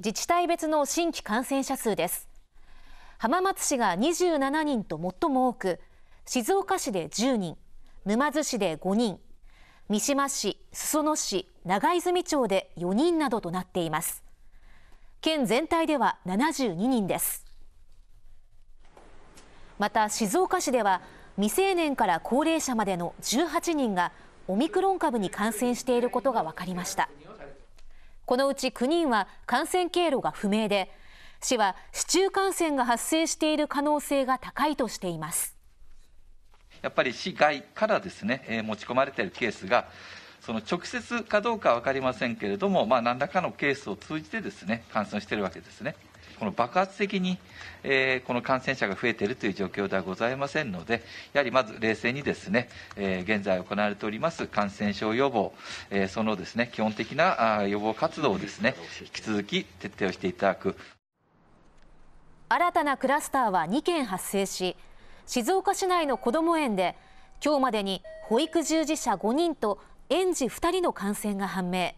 自治体別の新規感染者数です浜松市が27人と最も多く静岡市で10人沼津市で5人三島市、裾野市、長泉町で4人などとなっています県全体では72人ですまた静岡市では未成年から高齢者までの18人がオミクロン株に感染していることが分かりましたこのうち9人は感染経路が不明で市は市中感染が発生している可能性が高いとしていますやっぱり市外からですね持ち込まれているケースがその直接かどうかは分かりませんけれども、まあ、何らかのケースを通じてですね感染しているわけですね。この爆発的に、えー、この感染者が増えているという状況ではございませんので、やはりまず冷静にですね、えー、現在行われております感染症予防、えー、そのですね基本的な予防活動をですね引き続き徹底をしていただく。新たなクラスターは2件発生し、静岡市内のこども園で今日までに保育従事者5人と園児2人の感染が判明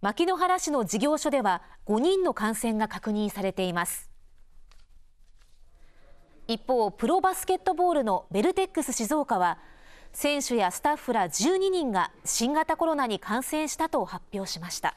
牧之原市の事業所では5人の感染が確認されています一方プロバスケットボールのベルテックス静岡は選手やスタッフら12人が新型コロナに感染したと発表しました。